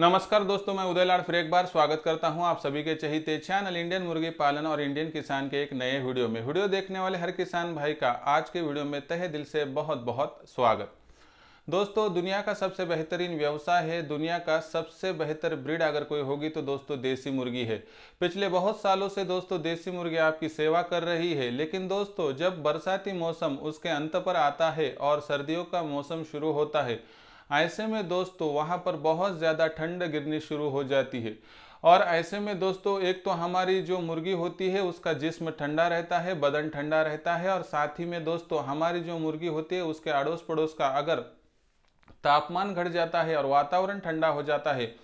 नमस्कार दोस्तों मैं उदय लाड़ फिर एक बार स्वागत करता हूं आप सभी के चहिते चैनल इंडियन मुर्गी पालन और इंडियन किसान के एक नए वीडियो में वीडियो देखने वाले हर किसान भाई का आज के वीडियो में तहे दिल से बहुत बहुत स्वागत दोस्तों दुनिया का सबसे बेहतरीन व्यवसाय है दुनिया का सबसे बेहतर ब्रिड अगर कोई होगी तो दोस्तों देसी मुर्गी है पिछले बहुत सालों से दोस्तों देसी मुर्गी आपकी सेवा कर रही है लेकिन दोस्तों जब बरसाती मौसम उसके अंत पर आता है और सर्दियों का मौसम शुरू होता है ऐसे में दोस्तों वहाँ पर बहुत ज़्यादा ठंड गिरनी शुरू हो जाती है और ऐसे में दोस्तों एक तो हमारी जो मुर्गी होती है उसका जिस्म ठंडा रहता है बदन ठंडा रहता है और साथ ही में दोस्तों हमारी जो मुर्गी होती है उसके अड़ोस पड़ोस का अगर तापमान घट जाता है और वातावरण ठंडा हो जाता है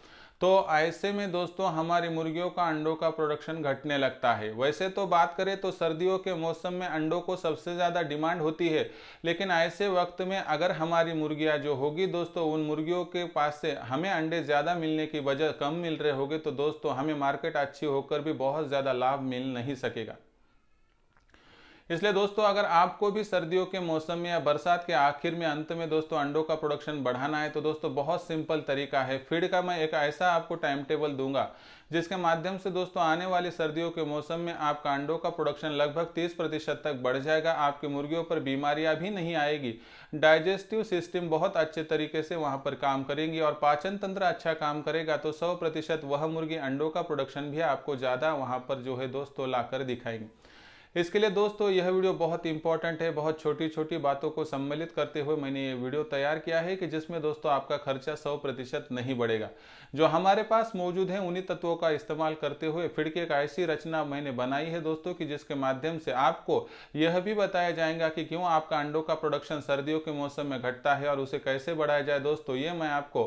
तो ऐसे में दोस्तों हमारी मुर्गियों का अंडों का प्रोडक्शन घटने लगता है वैसे तो बात करें तो सर्दियों के मौसम में अंडों को सबसे ज़्यादा डिमांड होती है लेकिन ऐसे वक्त में अगर हमारी मुर्गियाँ जो होगी दोस्तों उन मुर्गियों के पास से हमें अंडे ज़्यादा मिलने की वजह कम मिल रहे होंगे तो दोस्तों हमें मार्केट अच्छी होकर भी बहुत ज़्यादा लाभ मिल नहीं सकेगा इसलिए दोस्तों अगर आपको भी सर्दियों के मौसम में या बरसात के आखिर में अंत में दोस्तों अंडों का प्रोडक्शन बढ़ाना है तो दोस्तों बहुत सिंपल तरीका है फीड का मैं एक ऐसा आपको टाइम टेबल दूंगा जिसके माध्यम से दोस्तों आने वाली सर्दियों के मौसम में आपका अंडों का प्रोडक्शन लगभग 30 प्रतिशत तक बढ़ जाएगा आपकी मुर्गियों पर बीमारियां भी नहीं आएगी डाइजेस्टिव सिस्टम बहुत अच्छे तरीके से वहां पर काम करेंगी और पाचन तंत्र अच्छा काम करेगा तो 100 प्रतिशत वह मुर्गी अंडों का प्रोडक्शन भी आपको ज़्यादा वहाँ पर जो है दोस्तों लाकर दिखाएंगे इसके लिए दोस्तों यह वीडियो बहुत इंपॉर्टेंट है बहुत छोटी छोटी बातों को सम्मिलित करते हुए मैंने ये वीडियो तैयार किया है कि जिसमें दोस्तों आपका खर्चा सौ प्रतिशत नहीं बढ़ेगा जो हमारे पास मौजूद है उन्हीं तत्वों का इस्तेमाल करते हुए फिर की एक ऐसी रचना मैंने बनाई है दोस्तों की जिसके माध्यम से आपको यह भी बताया जाएगा कि क्यों आपका अंडों का प्रोडक्शन सर्दियों के मौसम में घटता है और उसे कैसे बढ़ाया जाए दोस्तों ये मैं आपको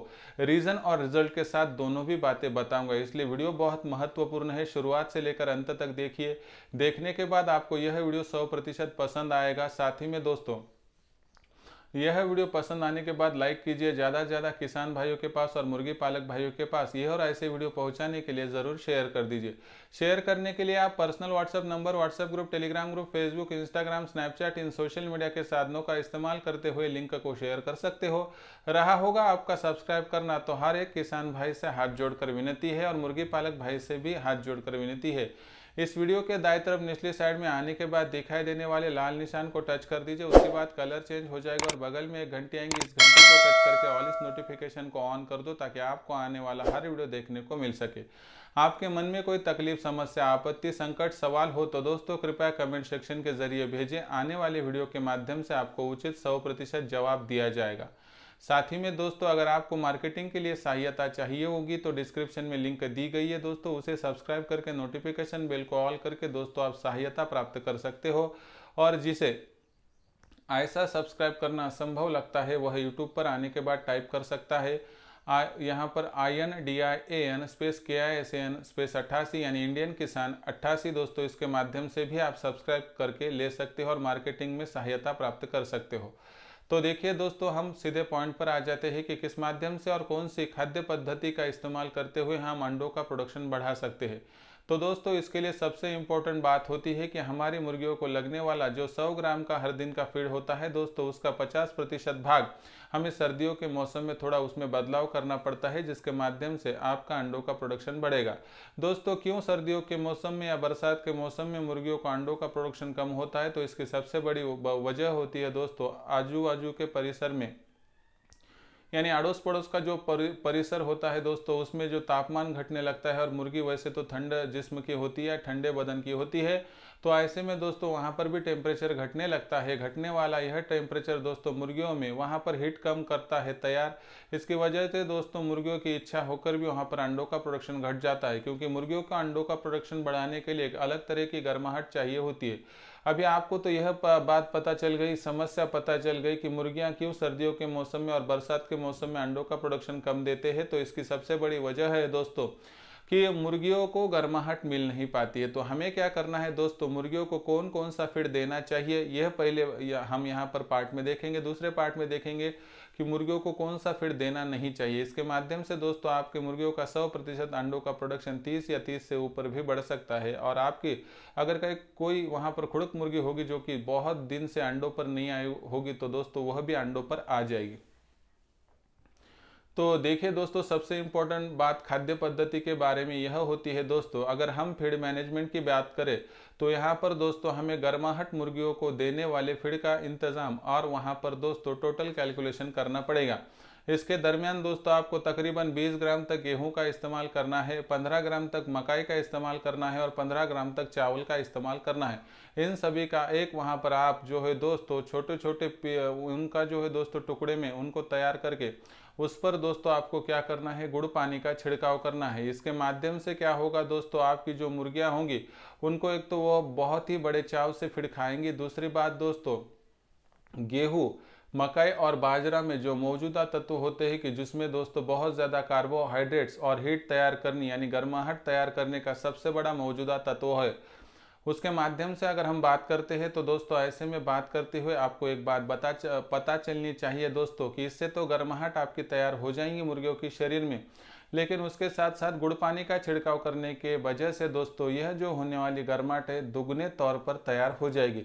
रीजन और रिजल्ट के साथ दोनों भी बातें बताऊंगा इसलिए वीडियो बहुत महत्वपूर्ण है शुरुआत से लेकर अंत तक देखिए देखने के बाद आपको यह वीडियो सौ प्रतिशत पसंद आएगा साथ ही में दोस्तों यह वीडियो पसंद आने के बाद लाइक कीजिए ज़्यादा से ज़्यादा किसान भाइयों के पास और मुर्गी पालक भाइयों के पास यह और ऐसे वीडियो पहुंचाने के लिए ज़रूर शेयर कर दीजिए शेयर करने के लिए आप personal WhatsApp number WhatsApp group Telegram group Facebook Instagram Snapchat इन सोशल मीडिया के साधनों का इस्तेमाल करते हुए लिंक को शेयर कर सकते हो रहा होगा आपका सब्सक्राइब करना तो हर एक किसान भाई से हाथ जोड़कर विनती है और मुर्गी पालक भाई से भी हाथ जोड़कर विनती है इस वीडियो के दाएं तरफ निचली साइड में आने के बाद दिखाई देने वाले लाल निशान को टच कर दीजिए उसके बाद कलर चेंज हो जाएगा और बगल में एक घंटी आएंगी इस घंटी को टच करके ऑल इस नोटिफिकेशन को ऑन कर दो ताकि आपको आने वाला हर वीडियो देखने को मिल सके आपके मन में कोई तकलीफ समस्या आपत्ति संकट सवाल हो तो दोस्तों कृपया कमेंट सेक्शन के जरिए भेजें आने वाले वीडियो के माध्यम से आपको उचित सौ प्रतिशत जवाब दिया जाएगा साथ ही में दोस्तों अगर आपको मार्केटिंग के लिए सहायता चाहिए होगी तो डिस्क्रिप्शन में लिंक दी गई है दोस्तों उसे सब्सक्राइब करके नोटिफिकेशन बेल को ऑल करके दोस्तों आप सहायता प्राप्त कर सकते हो और जिसे ऐसा सब्सक्राइब करना असंभव लगता है वह यूट्यूब पर आने के बाद टाइप कर सकता है आ, यहाँ पर I N D I A N space K I S N space अट्ठासी यानी इंडियन किसान अट्ठासी दोस्तों इसके माध्यम से भी आप सब्सक्राइब करके ले सकते हो और मार्केटिंग में सहायता प्राप्त कर सकते हो तो देखिए दोस्तों हम सीधे पॉइंट पर आ जाते हैं कि किस माध्यम से और कौन सी खाद्य पद्धति का इस्तेमाल करते हुए हम अंडों का प्रोडक्शन बढ़ा सकते हैं तो दोस्तों इसके लिए सबसे इम्पोर्टेंट बात होती है कि हमारी मुर्गियों को लगने वाला जो सौ ग्राम का हर दिन का फीड होता है दोस्तों उसका पचास प्रतिशत भाग हमें सर्दियों के मौसम में थोड़ा उसमें बदलाव करना पड़ता है जिसके माध्यम से आपका अंडों का प्रोडक्शन बढ़ेगा दोस्तों क्यों सर्दियों के मौसम में या बरसात के मौसम में मुर्गियों का अंडों का प्रोडक्शन कम होता है तो इसकी सबसे बड़ी वजह होती है दोस्तों आजू बाजू के परिसर में यानी अड़ोस पड़ोस का जो परिसर होता है दोस्तों उसमें जो तापमान घटने लगता है और मुर्गी वैसे तो ठंड जिस्म की होती है ठंडे बदन की होती है तो ऐसे में दोस्तों वहाँ पर भी टेम्परेचर घटने लगता है घटने वाला यह टेम्परेचर दोस्तों मुर्गियों में वहाँ पर हीट कम करता है तैयार इसकी वजह से दोस्तों मुर्गियों की इच्छा होकर भी वहाँ पर अंडों का प्रोडक्शन घट जाता है क्योंकि मुर्गियों का अंडों का प्रोडक्शन बढ़ाने के लिए एक अलग तरह की गर्माहट चाहिए होती है अभी आपको तो यह बात पता चल गई समस्या पता चल गई कि मुर्गियां क्यों सर्दियों के मौसम में और बरसात के मौसम में अंडों का प्रोडक्शन कम देते हैं तो इसकी सबसे बड़ी वजह है दोस्तों कि मुर्गियों को गर्माहट मिल नहीं पाती है तो हमें क्या करना है दोस्तों मुर्गियों को कौन कौन सा फीड देना चाहिए यह पहले हम यहाँ पर पार्ट में देखेंगे दूसरे पार्ट में देखेंगे कि मुर्गियों को कौन सा फीड देना नहीं चाहिए इसके माध्यम से दोस्तों आपके मुर्गियों का सौ प्रतिशत अंडों का प्रोडक्शन तीस या तीस से ऊपर भी बढ़ सकता है और आपकी अगर कहीं कोई वहाँ पर खुड़क मुर्गी होगी जो कि बहुत दिन से अंडों पर नहीं आई होगी तो दोस्तों वह भी अंडों पर आ जाएगी तो देखिए दोस्तों सबसे इम्पोर्टेंट बात खाद्य पद्धति के बारे में यह होती है दोस्तों अगर हम फीड मैनेजमेंट की बात करें तो यहाँ पर दोस्तों हमें गर्माहट मुर्गियों को देने वाले फीड का इंतज़ाम और वहाँ पर दोस्तों टोटल कैलकुलेशन करना पड़ेगा इसके दरमियान दोस्तों आपको तकरीबन 20 ग्राम तक गेहूं का इस्तेमाल करना है 15 ग्राम तक मकाई का इस्तेमाल करना है और 15 ग्राम तक चावल का इस्तेमाल करना है इन सभी का एक वहां पर आप जो है दोस्तों छोटे छोटे उनका जो है दोस्तों टुकड़े में उनको तैयार करके उस पर दोस्तों आपको क्या करना है गुड़ पानी का छिड़काव करना है इसके माध्यम से क्या होगा दोस्तों आपकी जो मुर्गियाँ होंगी उनको एक तो वो बहुत ही बड़े चाव से फिड़ खाएंगी दूसरी बात दोस्तों गेहूँ मकई और बाजरा में जो मौजूदा तत्व होते हैं कि जिसमें दोस्तों बहुत ज़्यादा कार्बोहाइड्रेट्स और हीट तैयार करनी यानी गर्माहट तैयार करने का सबसे बड़ा मौजूदा तत्व है उसके माध्यम से अगर हम बात करते हैं तो दोस्तों ऐसे में बात करते हुए आपको एक बात बता पता चलनी चाहिए दोस्तों कि इससे तो गर्माहट आपकी तैयार हो जाएंगी मुर्गियों के शरीर में लेकिन उसके साथ साथ गुड़ पानी का छिड़काव करने के वजह से दोस्तों यह जो होने वाली गर्माहट है दुगने तौर पर तैयार हो जाएगी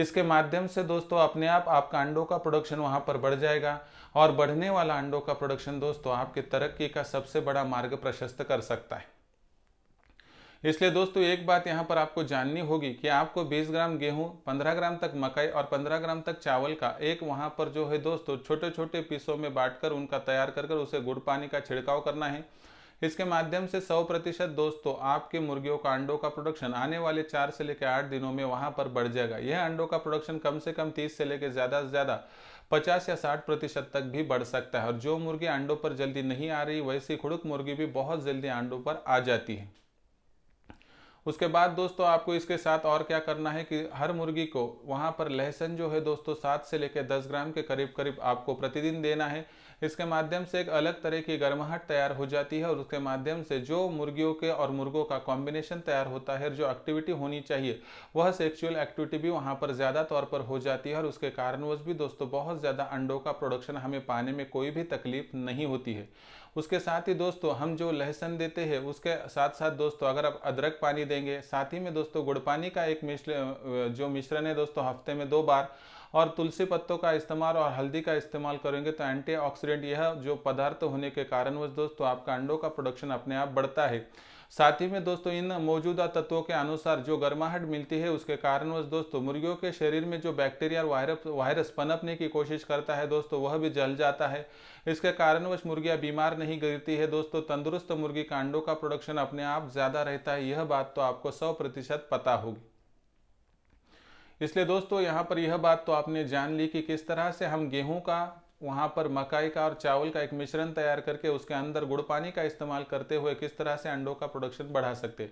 इसके माध्यम से दोस्तों अपने आप आपका अंडों का प्रोडक्शन वहाँ पर बढ़ जाएगा और बढ़ने वाला अंडों का प्रोडक्शन दोस्तों आपकी तरक्की का सबसे बड़ा मार्ग प्रशस्त कर सकता है इसलिए दोस्तों एक बात यहाँ पर आपको जाननी होगी कि आपको 20 ग्राम गेहूं 15 ग्राम तक मकई और 15 ग्राम तक चावल का एक वहाँ पर जो है दोस्तों छोटे छोटे पीसों में बांटकर उनका तैयार कर उसे गुड़ पानी का छिड़काव करना है इसके माध्यम से 100 प्रतिशत दोस्तों आपके मुर्गियों का अंडों का प्रोडक्शन आने वाले चार से लेकर आठ दिनों में वहाँ पर बढ़ जाएगा यह अंडों का प्रोडक्शन कम से कम तीस से लेकर ज्यादा से ज्यादा 50 या 60 प्रतिशत तक भी बढ़ सकता है और जो मुर्गी अंडों पर जल्दी नहीं आ रही वैसी खुड़क मुर्गी भी बहुत जल्दी अंडों पर आ जाती है उसके बाद दोस्तों आपको इसके साथ और क्या करना है कि हर मुर्गी को वहाँ पर लहसुन जो है दोस्तों सात से लेकर दस ग्राम के करीब करीब आपको प्रतिदिन देना है इसके माध्यम से एक अलग तरह की गर्माहट तैयार हो जाती है और उसके माध्यम से जो मुर्गियों के और मुर्गों का कॉम्बिनेशन तैयार होता है जो एक्टिविटी होनी चाहिए वह सेक्सुअल एक्टिविटी भी वहाँ पर ज़्यादा तौर पर हो जाती है और उसके कारणवश भी दोस्तों बहुत ज़्यादा अंडों का प्रोडक्शन हमें पाने में कोई भी तकलीफ नहीं होती है उसके साथ ही दोस्तों हम जो लहसुन देते हैं उसके साथ साथ दोस्तों अगर आप अदरक पानी देंगे साथ ही में दोस्तों गुड़ पानी का एक मिश्र जो मिश्रण है दोस्तों हफ्ते में दो बार और तुलसी पत्तों का इस्तेमाल और हल्दी का इस्तेमाल करेंगे तो एंटीऑक्सीडेंट यह जो पदार्थ होने के कारणवश दोस्तों आपका अंडों का प्रोडक्शन अपने आप बढ़ता है साथ ही में दोस्तों इन मौजूदा तत्वों के अनुसार जो गर्माहट मिलती है उसके कारणवश दोस्तों मुर्गियों के शरीर में जो बैक्टीरिया वायरस वायरस पनपने की कोशिश करता है दोस्तों वह भी जल जाता है इसके कारणवश मुर्गियाँ बीमार नहीं गिरती है दोस्तों तंदुरुस्त मुर्गी कांडों का प्रोडक्शन अपने आप ज़्यादा रहता है यह बात तो आपको सौ प्रतिशत पता होगी इसलिए दोस्तों यहाँ पर यह बात तो आपने जान ली कि किस तरह से हम गेहूं का वहाँ पर मकाई का और चावल का एक मिश्रण तैयार करके उसके अंदर गुड़ पानी का इस्तेमाल करते हुए किस तरह से अंडों का प्रोडक्शन बढ़ा सकते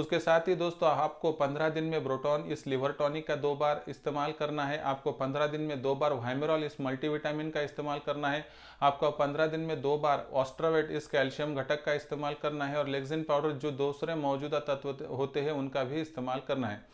उसके साथ ही दोस्तों आपको पंद्रह दिन में ब्रोटॉन इस लिवर टॉनिक का दो बार इस्तेमाल करना है आपको पंद्रह दिन में दो बार वाइमेरॉल इस मल्टीविटामिन का इस्तेमाल करना है आपको पंद्रह दिन में दो बार ऑस्ट्रावेट इस कैल्शियम घटक का इस्तेमाल करना है और लेग्जिन पाउडर जो दूसरे मौजूदा तत्व होते हैं उनका भी इस्तेमाल करना है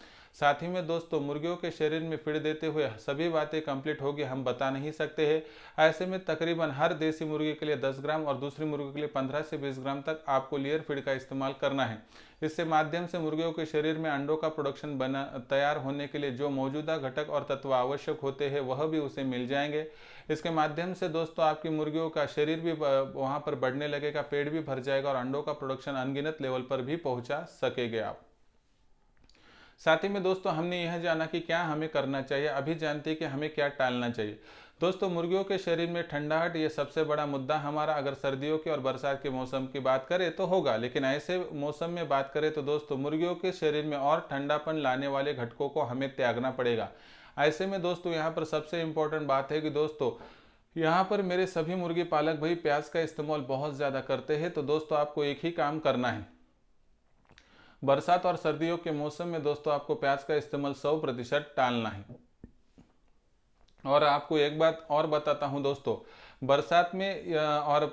साथ ही में दोस्तों मुर्गियों के शरीर में फिर देते हुए सभी बातें कंप्लीट होगी हम बता नहीं सकते हैं ऐसे में तकरीबन हर देसी मुर्गी के लिए दस ग्राम और दूसरी मुर्गी के लिए पंद्रह से बीस ग्राम तक आपको लेयर फीड का इस्तेमाल करना है इससे माध्यम से मुर्गियों के शरीर में अंडों का प्रोडक्शन बना तैयार होने के लिए जो मौजूदा घटक और तत्व आवश्यक होते हैं वह भी उसे मिल जाएंगे इसके माध्यम से दोस्तों आपकी मुर्गियों का शरीर भी वहाँ पर बढ़ने लगेगा पेट भी भर जाएगा और अंडों का प्रोडक्शन अनगिनत लेवल पर भी पहुँचा सकेंगे आप साथ ही में दोस्तों हमने यह जाना कि क्या हमें करना चाहिए अभी जानते हैं कि हमें क्या टालना चाहिए दोस्तों मुर्गियों के शरीर में ठंडाहट ये सबसे बड़ा मुद्दा हमारा अगर सर्दियों के और बरसात के मौसम की बात करें तो होगा लेकिन ऐसे मौसम में बात करें तो दोस्तों मुर्गियों के शरीर में और ठंडापन लाने वाले घटकों को हमें त्यागना पड़ेगा ऐसे में दोस्तों यहाँ पर सबसे इम्पोर्टेंट बात है कि दोस्तों यहाँ पर मेरे सभी मुर्गी पालक भाई प्याज का इस्तेमाल बहुत ज़्यादा करते हैं तो दोस्तों आपको एक ही काम करना है बरसात और सर्दियों के मौसम में दोस्तों आपको प्याज का इस्तेमाल सौ प्रतिशत टालना है और आपको एक बात और बताता हूं दोस्तों बरसात में और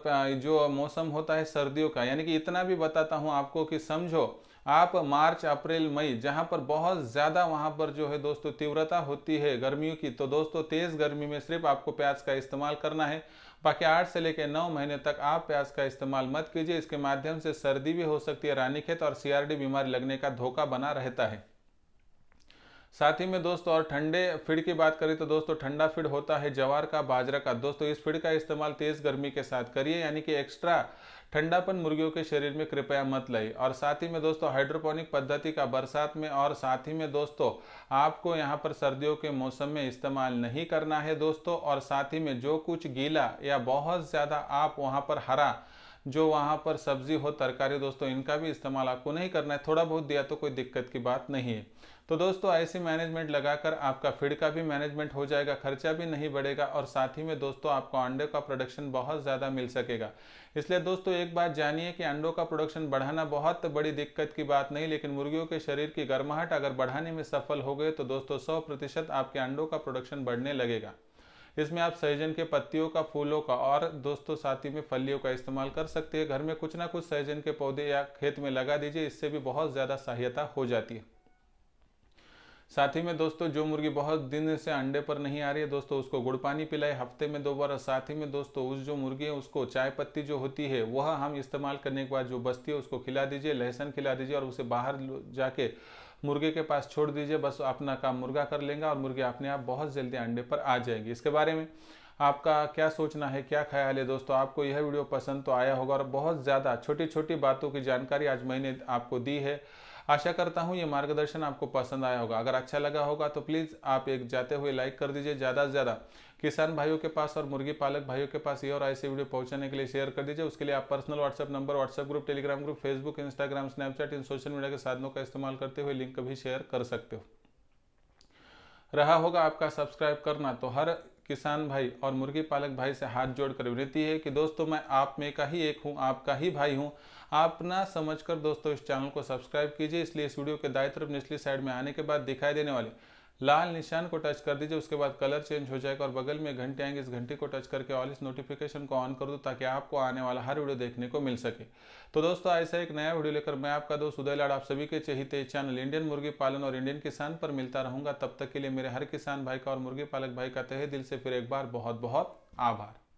जो मौसम होता है सर्दियों का यानी कि इतना भी बताता हूं आपको कि समझो आप मार्च अप्रैल मई जहां पर बहुत ज़्यादा वहां पर जो है दोस्तों तीव्रता होती है गर्मियों की तो दोस्तों तेज़ गर्मी में सिर्फ आपको प्याज का इस्तेमाल करना है बाकी आठ से लेकर नौ महीने तक आप प्याज का इस्तेमाल मत कीजिए इसके माध्यम से सर्दी भी हो सकती है रानीखेत और सीआरडी बीमारी लगने का धोखा बना रहता है साथ ही में दोस्तों और ठंडे फीड की बात करें तो दोस्तों ठंडा फीड होता है जवार का बाजरा का दोस्तों इस फीड का इस्तेमाल तेज गर्मी के साथ करिए यानी कि एक्स्ट्रा ठंडापन मुर्गियों के शरीर में कृपया मत लाइए और साथ ही में दोस्तों हाइड्रोपोनिक पद्धति का बरसात में और साथ ही में दोस्तों आपको यहाँ पर सर्दियों के मौसम में इस्तेमाल नहीं करना है दोस्तों और साथ ही में जो कुछ गीला या बहुत ज़्यादा आप वहाँ पर हरा जो वहाँ पर सब्जी हो तरकारी दोस्तों इनका भी इस्तेमाल आपको नहीं करना है थोड़ा बहुत दिया तो कोई दिक्कत की बात नहीं है तो दोस्तों ऐसी मैनेजमेंट लगाकर आपका फीड का भी मैनेजमेंट हो जाएगा खर्चा भी नहीं बढ़ेगा और साथ ही में दोस्तों आपको अंडे का प्रोडक्शन बहुत ज़्यादा मिल सकेगा इसलिए दोस्तों एक बात जानिए कि अंडों का प्रोडक्शन बढ़ाना बहुत बड़ी दिक्कत की बात नहीं लेकिन मुर्गियों के शरीर की गर्माहट अगर बढ़ाने में सफल हो गए तो दोस्तों सौ प्रतिशत आपके अंडों का प्रोडक्शन बढ़ने लगेगा इसमें आप सहजन के पत्तियों का फूलों का और दोस्तों साथी में फलियों का इस्तेमाल कर सकते हैं घर में कुछ ना कुछ सहजन के पौधे या खेत में लगा दीजिए इससे भी बहुत ज़्यादा सहायता हो जाती है साथ ही में दोस्तों जो मुर्गी बहुत दिन से अंडे पर नहीं आ रही है दोस्तों उसको गुड़ पानी पिलाए हफ्ते में दो बार और साथ ही में दोस्तों उस जो मुर्गी है उसको चाय पत्ती जो होती है वह हम इस्तेमाल करने के बाद जो बस्ती है उसको खिला दीजिए लहसुन खिला दीजिए और उसे बाहर जाके मुर्गे के पास छोड़ दीजिए बस अपना काम मुर्गा कर लेंगे और मुर्गी अपने आप बहुत जल्दी अंडे पर आ जाएगी इसके बारे में आपका क्या सोचना है क्या ख्याल है दोस्तों आपको यह वीडियो पसंद तो आया होगा और बहुत ज़्यादा छोटी छोटी बातों की जानकारी आज मैंने आपको दी है आशा करता हूँ ये मार्गदर्शन आपको पसंद आया होगा अगर अच्छा लगा होगा तो प्लीज़ आप एक जाते हुए लाइक कर दीजिए ज़्यादा से ज़्यादा किसान भाइयों के पास और मुर्गी पालक भाइयों के पास ये और ऐसे वीडियो पहुंचाने के लिए शेयर कर दीजिए उसके लिए आप personal WhatsApp number WhatsApp group Telegram group Facebook Instagram Snapchat इन सोशल मीडिया के साधनों का इस्तेमाल करते हुए लिंक भी शेयर कर सकते हो रहा होगा आपका सब्सक्राइब करना तो हर किसान भाई और मुर्गी पालक भाई से हाथ जोड़कर विनती है कि दोस्तों मैं आप में का ही एक हूँ आपका ही भाई हूँ आप ना समझकर दोस्तों इस चैनल को सब्सक्राइब कीजिए इसलिए इस वीडियो के दाएं तरफ निचली साइड में आने के बाद दिखाई देने वाले लाल निशान को टच कर दीजिए उसके बाद कलर चेंज हो जाएगा और बगल में घंटे आएंगे इस घंटे को टच करके ऑल इस नोटिफिकेशन को ऑन कर दो तो ताकि आपको आने वाला हर वीडियो देखने को मिल सके तो दोस्तों ऐसा एक नया वीडियो लेकर मैं आपका दोस्त उदय लाड आप सभी के चाहिए चैनल इंडियन मुर्गी पालन और इंडियन किसान पर मिलता रहूंगा तब तक के लिए मेरे हर किसान भाई का और मुर्गी पालक भाई का तहे दिल से फिर एक बार बहुत बहुत आभार